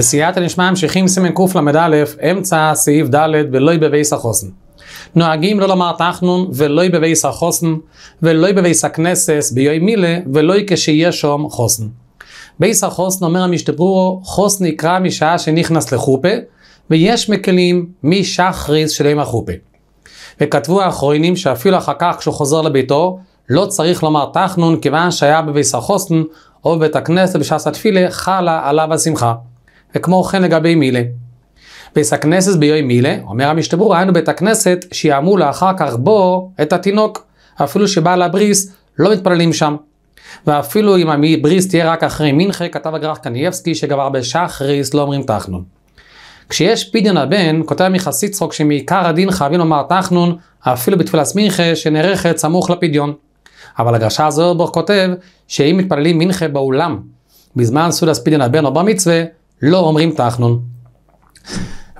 בסייעתא דשמיא ממשיכים סימן קל"א, אמצע סעיף ד' בלוי בבייס החוסן. נוהגים לא לומר תחנון ולוי בבייס החוסן, ולוי בבייס הכנסס ביואי מילה, ולוי כשיהיה שום חוסן. בייס החוסן אומר המשתברורו, חוסן נקרא משעה שנכנס לחופה, ויש מקלים משחריס של ימי החופה. וכתבו האחרונים שאפילו אחר כך כשהוא חוזר לביתו, לא צריך לומר תחנון כיוון שהיה בבייס החוסן או בבית הכנסת בשעה סתפילה, חלה עליו השמחה. וכמו כן לגבי מילה. בית הכנסת ביואי מילה, אומר המשתברור, היינו בית הכנסת שיאמרו לאחר כך בו את התינוק, אפילו שבעל הבריס לא מתפללים שם. ואפילו אם הבריס תהיה רק אחרי מנחה, כתב הגרח קנייבסקי שגבר בשחריס לא אומרים תחנון. כשיש פדיון הבן, כותב מיכה צחוק שמעיקר הדין חייבים לומר תחנון, אפילו בתפילת מנחה שנערכת סמוך לפדיון. אבל הגרשה זוהרבוך כותב שאם מתפללים מנחה באולם בזמן סודס פדיון הבן או במצווה, לא אומרים תחנון.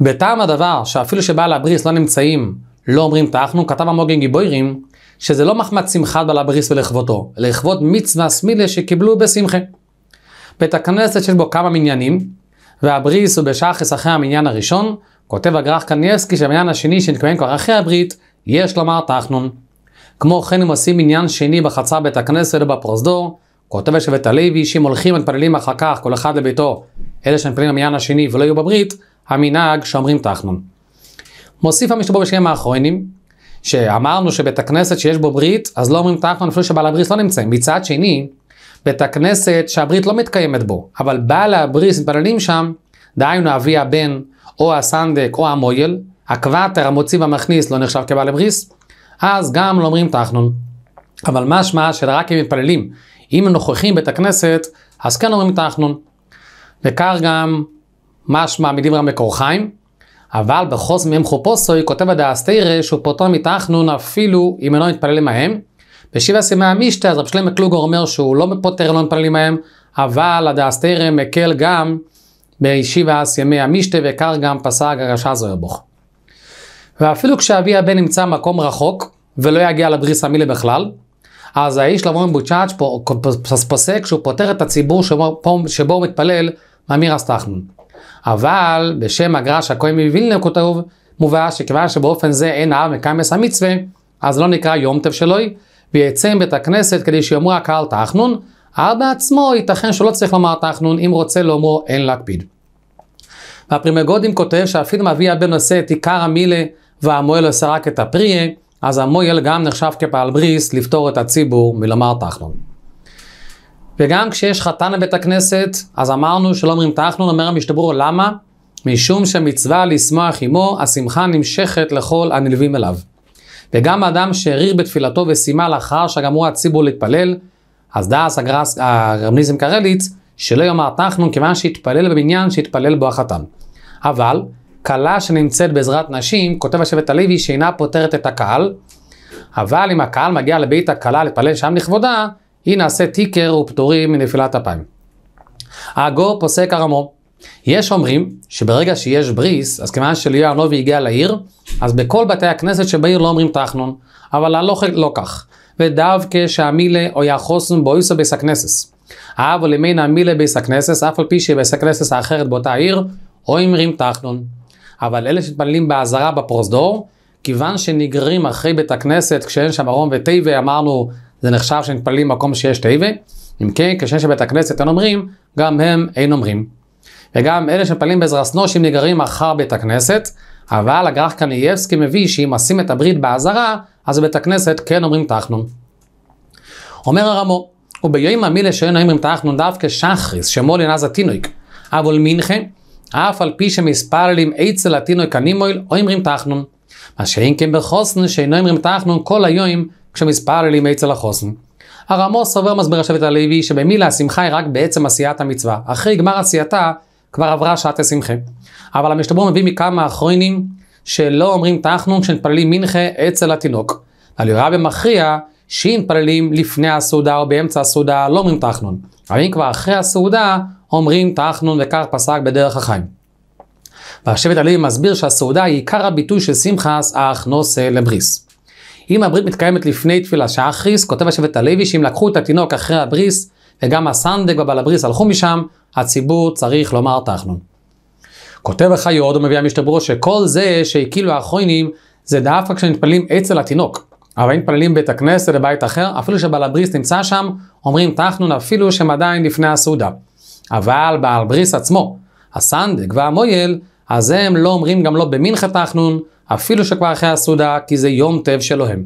בטעם הדבר שאפילו שבעל הבריס לא נמצאים, לא אומרים תחנון, כתב המוגן גיבוירים, שזה לא מחמת שמחת בעל הבריס ולכבודו, לכבוד מצווה סמילה שקיבלו בשמחה. בית הכנסת שיש בו כמה מניינים, והבריס הוא בשחס אחרי המניין הראשון, כותב הגרח קניאסקי שהמניין השני שנתקיים כבר אחרי הברית, יש לומר תחנון. כמו כן אם עושים מניין שני בחצר בית הכנסת ובפרוזדור, כותב השבט הלוי שאם הולכים ומתפללים אחר כך כל אחד לביתו אלה שנפלים למניין השני ולא יהיו בברית, המנהג שאומרים תחנון. מוסיף המשתבר בשנים האחרונים, שאמרנו שבית הכנסת שיש בו ברית, אז לא אומרים תחנון אפילו שבעל הברית לא נמצא. מצד שני, בית הכנסת שהברית לא מתקיימת בו, אבל בעל הברית מתפללים שם, דהיינו אבי הבן, או הסנדק, או המויל, הקוואטר המוציא והמכניס לא נחשב כבעל הבריס, אז גם לא אומרים תחנון. אבל משמע שרק אם מתפללים, אם הם נוכחים בית הכנסת, אז כן אומרים תחנון. וכך גם משמע מדברה חיים. אבל בחוס מהם חופוסוי כותב הדאסתירא שהוא פוטר מתחנון אפילו אם אינו מתפלל עמהם. בשיבה סימי המשתה אז רב שלמה קלוגר אומר שהוא לא פוטר לא מתפלל עמהם, אבל הדאסתירא מקל גם בישיבה סימי המשתה וכך גם פסק הרשע זוהר בוך. ואפילו כשאבי הבן נמצא מקום רחוק ולא יגיע לבריס המילה בכלל, אז האיש לבוא מבוצ'אץ' פוסק שהוא פוטר את הציבור שבו, שבו הוא מתפלל אמיר תחנון. אבל בשם הגרש הכהן מווילנה כותב מובא שכיוון שבאופן זה אין העם מקמס המצווה, אז לא נקרא יום טב שלוי, ויצא מבית הכנסת כדי שיאמרו הקהל תחנון, אבל בעצמו ייתכן שלא צריך לומר תחנון, אם רוצה לומר אין להקפיד. והפרימגודים כותב שאפילו מביא הבן עושה את עיקר המילה והמוהל עושה רק את הפריה, אז המוהל גם נחשב כפעל בריס לפטור את הציבור מלומר תחנון. וגם כשיש חתן לבית הכנסת, אז אמרנו שלא אומרים תחנון, אומר המשתברו, למה? משום שמצווה לשמוח עמו, השמחה נמשכת לכל הנלווים אליו. וגם אדם שהריר בתפילתו וסימה לאחר שגמרו הציבור להתפלל, אז דאס הגרס, הרב קרליץ, שלא יאמר תחנון כיוון שהתפלל בבניין שהתפלל בו החתן. אבל, כלה שנמצאת בעזרת נשים, כותב השבט הלוי, שאינה פותרת את הקהל, אבל אם הקהל מגיע לבית הכלה להתפלל שם לכבודה, היא נעשית תיקר ופטורים מנפילת אפיים. האגור פוסק הרמו. יש אומרים שברגע שיש בריס, אז כמעט שליהו הנובי הגיע לעיר, אז בכל בתי הכנסת שבעיר לא אומרים תחנון, אבל הלוך לא כך. ודווקא שהמילה או יחוסן בויסו ביס הכנסס. אבל למין המילה ביס הכנסס, אף על פי שביס הכנסס האחרת באותה עיר, או אומרים תחנון. אבל אלה שמתפללים באזהרה בפרוזדור, כיוון שנגררים אחרי בית הכנסת כשאין שם ארון ותיבה, אמרנו זה נחשב שנטפלים במקום שיש תיבה, אם כן, כשם שבית הכנסת אין אומרים, גם הם אין אומרים. וגם אלה שמפלים בעזרס נושים נגררים אחר בית הכנסת, אבל הגרח קנייבסקי מביא שאם עושים את הברית באזהרה, אז בית הכנסת כן אומרים תחנון. אומר הרמו, וביום המילה שאין אומרים תחנון דווקא שחריס, שמולין עזה תינויק, אבל מינכה, אף על פי שמספללים אצל התינוק הנימויל, אומרים תחנון. מה שאין כן בחוסן שאינו אומרים תחנון כל היום כשמספר מי צל החוסן. הרמו"ס סובר מסביר השבט הלוי שבמילה השמחה היא רק בעצם עשיית המצווה. אחרי גמר עשייתה כבר עברה שעת השמחה. אבל המשתבר מביא מכמה אחרונים שלא אומרים תחנון כשמתפללים מנחה אצל התינוק. על רבי מכריע שאם מתפללים לפני הסעודה או באמצע הסעודה לא אומרים תחנון. אבל אם כבר אחרי הסעודה אומרים תחנון וכך פסק בדרך החיים. והשבט הלוי מסביר שהסעודה היא עיקר הביטוי של שמחה אך נושא לבריס. אם הברית מתקיימת לפני תפילה שאחריס, כותב השבט הלוי שאם לקחו את התינוק אחרי הבריס, וגם הסנדק ובעל הבריס הלכו משם, הציבור צריך לומר תחנון. כותב החיות ומביא המשתברו שכל זה שהקילו האחרונים זה דווקא כשמתפללים אצל התינוק. אבל אם מתפללים בית הכנסת לבית אחר, אפילו שבעל הבריס נמצא שם, אומרים תחנון אפילו שהם עדיין לפני הסעודה. אבל בעל בריס עצמו, הסנדק והמויל, אז הם לא אומרים גם לא במנחת תחנון, אפילו שכבר אחרי הסעודה, כי זה יום טב שלוהם. אוהם.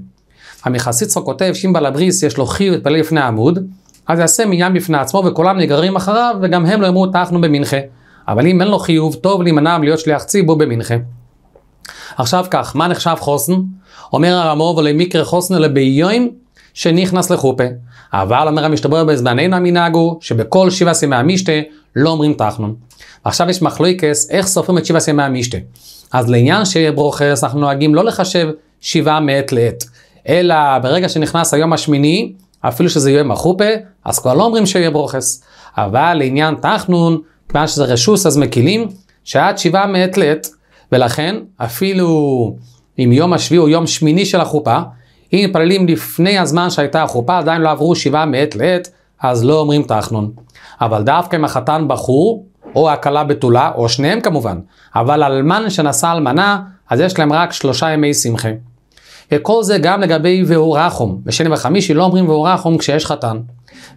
המחסיצו כותב שאם בעל הבריס יש לו חיוב להתפלל לפני העמוד, אז יעשה מניין בפני עצמו וכולם נגררים אחריו, וגם הם לא יאמרו טחנו במנחה. אבל אם אין לו חיוב, טוב להימנע מלהיות שליח ציבור במנחה. עכשיו כך, מה נחשב חוסן? אומר הרמוב למקרה חוסן לביוים שנכנס לחופה. אבל אומר המשתבר בזמננו המנהג הוא שבכל שבעה סימי המשתה לא אומרים תחנון. עכשיו יש מחלוקס איך סופרים את שבעה סימי המשתה. אז לעניין שיהיה ברוכס, אנחנו נוהגים לא לחשב שבעה מעת לעת, אלא ברגע שנכנס היום השמיני, אפילו שזה יהיה מחופה, אז כבר לא אומרים שיהיה ברוכס. אבל לעניין תחנון, כיוון שזה רשוס, אז מקילים, שעד שבעה מעת לעת. ולכן, אפילו אם יום השביעי הוא יום שמיני של החופה, אם מתפללים לפני הזמן שהייתה החופה, עדיין לא עברו שבעה מעת לעת, אז לא אומרים תחנון. אבל דווקא אם החתן בחור, או הכלה בתולה, או שניהם כמובן. אבל אלמן שנשא אלמנה, אז יש להם רק שלושה ימי שמחה. וכל זה גם לגבי והורחום. בשני וחמישי לא אומרים והורחום כשיש חתן.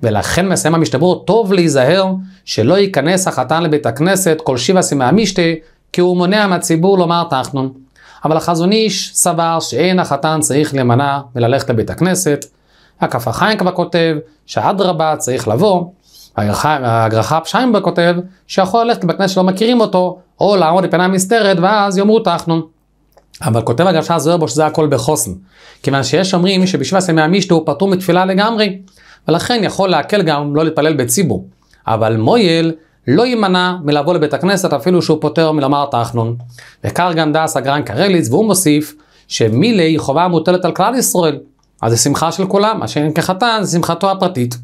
ולכן מסיים המשתבר טוב להיזהר שלא ייכנס החתן לבית הכנסת כל שבע שיבעס המשתה, כי הוא מונע מהציבור לומר תחנון. אבל החזון איש סבר שאין החתן צריך להימנע וללכת לבית הכנסת. הכפר חיים כבר כותב שאדרבה צריך לבוא, הגרחה שיינברג כותב שיכול ללכת לבית כנסת שלא מכירים אותו, או לעמוד בפינה מסתרת ואז יאמרו תחנו. אבל כותב הגרשה בו שזה הכל בחוסן. כיוון שיש אומרים שבשבע ימי המשתו הוא פטור מתפילה לגמרי, ולכן יכול להקל גם לא להתפלל בציבור. אבל מויל לא יימנע מלבוא לבית הכנסת אפילו שהוא פוטר מלומר תחנון. וכך גם דס הגרן קרליץ, והוא מוסיף שמילי חובה מוטלת על כלל ישראל. אז זה שמחה של כולם, מה שאין כחתן זה שמחתו הפרטית.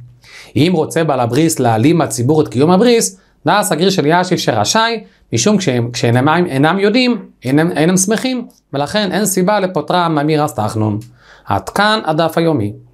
אם רוצה בעל הבריס להעלים מהציבור את קיום הבריס, נא הסגריר של יאשיב שרשאי, משום כשאינם אינם יודעים, אינם, אינם שמחים, ולכן אין סיבה לפוטרם ממיר אסתחנון. עד כאן הדף היומי.